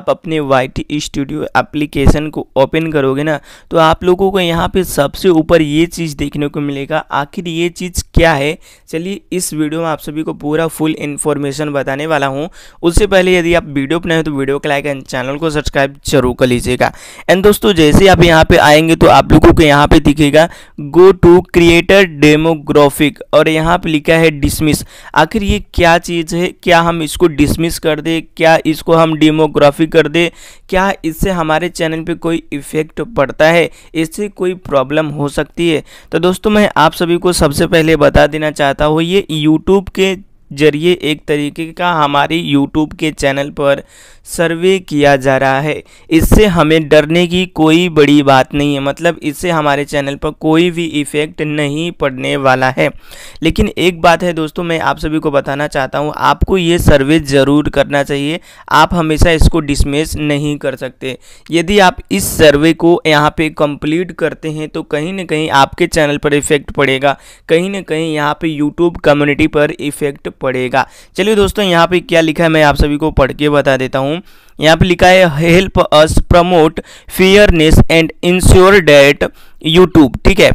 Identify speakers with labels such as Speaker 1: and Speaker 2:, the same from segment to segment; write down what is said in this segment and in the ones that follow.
Speaker 1: आप अपने वाई स्टूडियो एप्लीकेशन को ओपन करोगे ना तो आप लोगों को यहाँ पे सबसे ऊपर ये चीज़ देखने को मिलेगा आखिर ये चीज़ क्या है चलिए इस वीडियो में आप सभी को पूरा फुल इन्फॉर्मेशन बताने वाला हूँ उससे पहले यदि आप वीडियो अपने हैं तो वीडियो को लाइक एंड चैनल को सब्सक्राइब जरूर कर लीजिएगा एंड दोस्तों जैसे आप यहाँ पर आएंगे तो आप लोगों को यहाँ पर दिखेगा गो टू क्रिएटर डेमोग्राफिक और यहाँ पर लिखा है डिसमिस आखिर ये क्या चीज़ है क्या हम इसको डिसमिस कर दें क्या इसको हम डेमोग्राफिक कर दे क्या इससे हमारे चैनल पे कोई इफ़ेक्ट पड़ता है इससे कोई प्रॉब्लम हो सकती है तो दोस्तों मैं आप सभी को सबसे पहले बता देना चाहता हूँ ये यूट्यूब के जरिए एक तरीके का हमारी यूट्यूब के चैनल पर सर्वे किया जा रहा है इससे हमें डरने की कोई बड़ी बात नहीं है मतलब इससे हमारे चैनल पर कोई भी इफ़ेक्ट नहीं पड़ने वाला है लेकिन एक बात है दोस्तों मैं आप सभी को बताना चाहता हूँ आपको ये सर्वे ज़रूर करना चाहिए आप हमेशा इसको डिसमिस नहीं कर सकते यदि आप इस सर्वे को यहाँ पर कंप्लीट करते हैं तो कहीं ना कहीं आपके चैनल पर इफ़ेक्ट पड़ेगा कहीं ना कहीं यहाँ पर यूट्यूब कम्युनिटी पर इफ़ेक्ट पड़ेगा चलिए दोस्तों यहाँ पर क्या लिखा है मैं आप सभी को पढ़ के बता देता हूँ यहाँ पे लिखा है help us promote fairness and ensure that YouTube ठीक है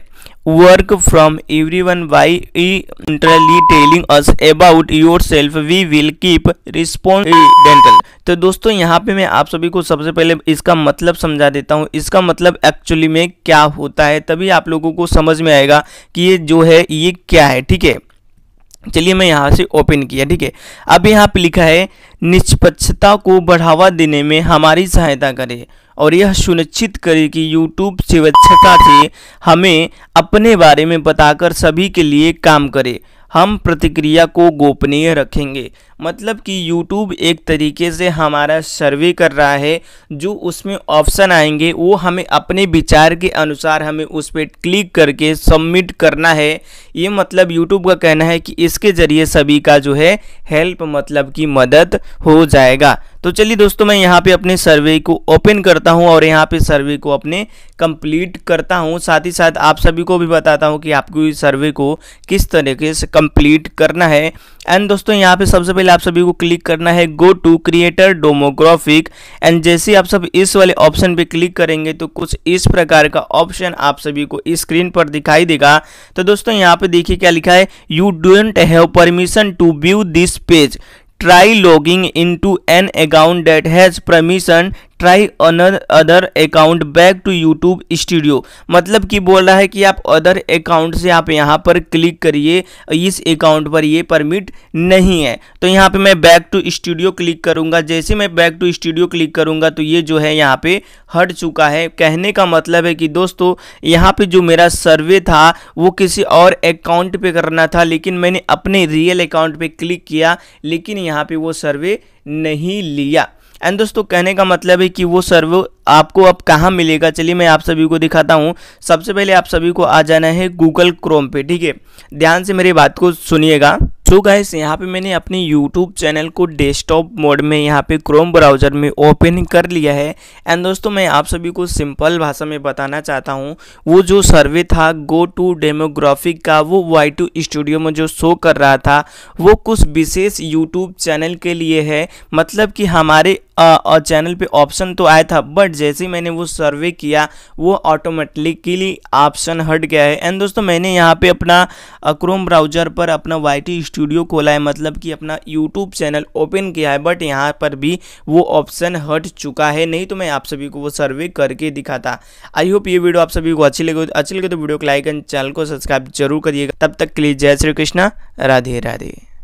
Speaker 1: work from every one why entirely telling us about yourself we will keep रिस्पॉन्डेंटल तो दोस्तों यहाँ पे मैं आप सभी को सबसे पहले इसका मतलब समझा देता हूँ इसका मतलब एक्चुअली में क्या होता है तभी आप लोगों को समझ में आएगा कि ये जो है ये क्या है ठीक है चलिए मैं यहाँ से ओपन किया ठीक है अब यहाँ पे लिखा है निष्पक्षता को बढ़ावा देने में हमारी सहायता करें और यह सुनिश्चित करें कि यूट्यूब स्वेच्छता से हमें अपने बारे में बताकर सभी के लिए काम करे हम प्रतिक्रिया को गोपनीय रखेंगे मतलब कि YouTube एक तरीके से हमारा सर्वे कर रहा है जो उसमें ऑप्शन आएंगे वो हमें अपने विचार के अनुसार हमें उस पर क्लिक करके सबमिट करना है ये मतलब YouTube का कहना है कि इसके ज़रिए सभी का जो है हेल्प मतलब कि मदद हो जाएगा तो चलिए दोस्तों मैं यहाँ पे अपने सर्वे को ओपन करता हूँ और यहाँ पे सर्वे को अपने कंप्लीट करता हूँ साथ ही साथ आप सभी को भी बताता हूँ कि आपको इस सर्वे को किस तरीके से कंप्लीट करना है एंड दोस्तों यहाँ पे सबसे पहले पहले आप सभी को क्लिक करना है go to creator demographic and जैसे आप सब इस वाले ऑप्शन पे क्लिक करेंगे तो कुछ इस प्रकार का ऑप्शन आप सभी को स्क्रीन पर दिखाई देगा तो दोस्तों यहाँ पे देखिए क्या लिखा है you don't have permission to view this page try logging in to an account that has permission try another account back to YouTube studio मतलब कि बोल रहा है कि आप अदर अकाउंट से आप यहाँ पर क्लिक करिए इस अकाउंट पर ये परमिट नहीं है तो यहाँ पे मैं बैक टू स्टूडियो क्लिक करूँगा जैसे मैं बैक टू स्टूडियो क्लिक करूँगा तो ये जो है यहाँ पे हट चुका है कहने का मतलब है कि दोस्तों यहाँ पे जो मेरा सर्वे था वो किसी और अकाउंट पर करना था लेकिन मैंने अपने रियल अकाउंट पर क्लिक किया लेकिन यहाँ पर वो सर्वे नहीं लिया एंड दोस्तों कहने का मतलब है कि वो सर्वे आपको अब कहाँ मिलेगा चलिए मैं आप सभी को दिखाता हूँ सबसे पहले आप सभी को आ जाना है गूगल क्रोम पे ठीक है ध्यान से मेरी बात को सुनिएगा सो गाइस यहाँ पे मैंने अपने यूट्यूब चैनल को डेस्कटॉप मोड में यहाँ पे क्रोम ब्राउज़र में ओपन कर लिया है एंड दोस्तों मैं आप सभी को सिंपल भाषा में बताना चाहता हूँ वो जो सर्वे था गो टू डेमोग्राफिक का वो वाई टू स्टूडियो में जो शो कर रहा था वो कुछ विशेष यूट्यूब चैनल के लिए है मतलब कि हमारे और चैनल पे ऑप्शन तो आया था बट जैसे ही मैंने वो सर्वे किया वो ऑटोमेटिकली ऑप्शन हट गया है एंड दोस्तों मैंने यहाँ पे अपना क्रोम ब्राउज़र पर अपना वाई स्टूडियो खोला है मतलब कि अपना यूट्यूब चैनल ओपन किया है बट यहाँ पर भी वो ऑप्शन हट चुका है नहीं तो मैं आप सभी को वो सर्वे करके दिखाता आई होप ये वीडियो आप सभी को अच्छी लगे अच्छी लगे तो वीडियो को लाइक एंड चैनल को सब्सक्राइब जरूर करिएगा तब तक के लिए जय श्री कृष्णा राधे राधे